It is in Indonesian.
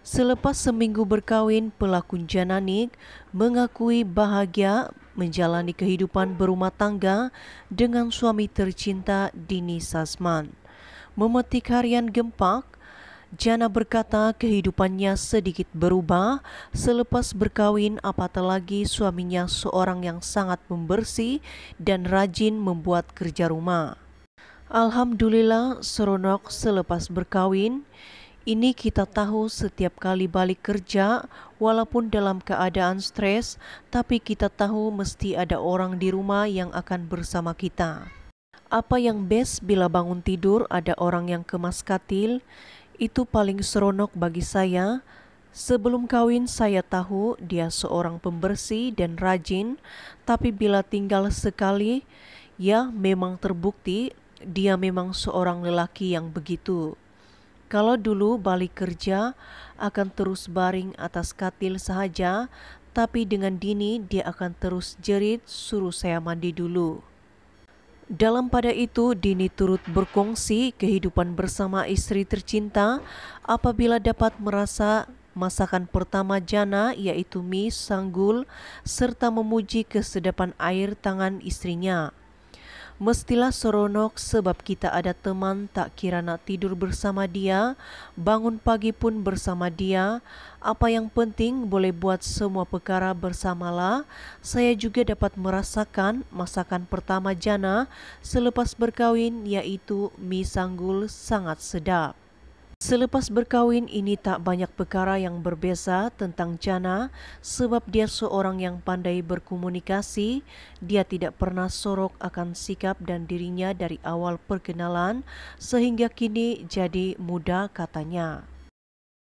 Selepas seminggu berkahwin, pelakon Jananik mengakui bahagia menjalani kehidupan berumah tangga dengan suami tercinta Dini Sasman. Memetik harian gempak, Jana berkata kehidupannya sedikit berubah selepas berkawin apatah lagi suaminya seorang yang sangat membersih dan rajin membuat kerja rumah. Alhamdulillah seronok selepas berkawin, ini kita tahu setiap kali balik kerja, walaupun dalam keadaan stres, tapi kita tahu mesti ada orang di rumah yang akan bersama kita. Apa yang best bila bangun tidur ada orang yang kemas katil, itu paling seronok bagi saya. Sebelum kawin saya tahu dia seorang pembersih dan rajin, tapi bila tinggal sekali, ya memang terbukti dia memang seorang lelaki yang begitu. Kalau dulu balik kerja akan terus baring atas katil sahaja, tapi dengan dini dia akan terus jerit suruh saya mandi dulu. Dalam pada itu, Dini turut berkongsi kehidupan bersama istri tercinta apabila dapat merasa masakan pertama Jana yaitu mie sanggul serta memuji kesedapan air tangan istrinya. Mestilah seronok sebab kita ada teman tak kira nak tidur bersama dia, bangun pagi pun bersama dia. Apa yang penting boleh buat semua perkara bersamalah. Saya juga dapat merasakan masakan pertama jana selepas berkahwin yaitu mie sanggul sangat sedap. Selepas berkahwin ini tak banyak perkara yang berbeza tentang Jana sebab dia seorang yang pandai berkomunikasi, dia tidak pernah sorok akan sikap dan dirinya dari awal perkenalan sehingga kini jadi muda katanya.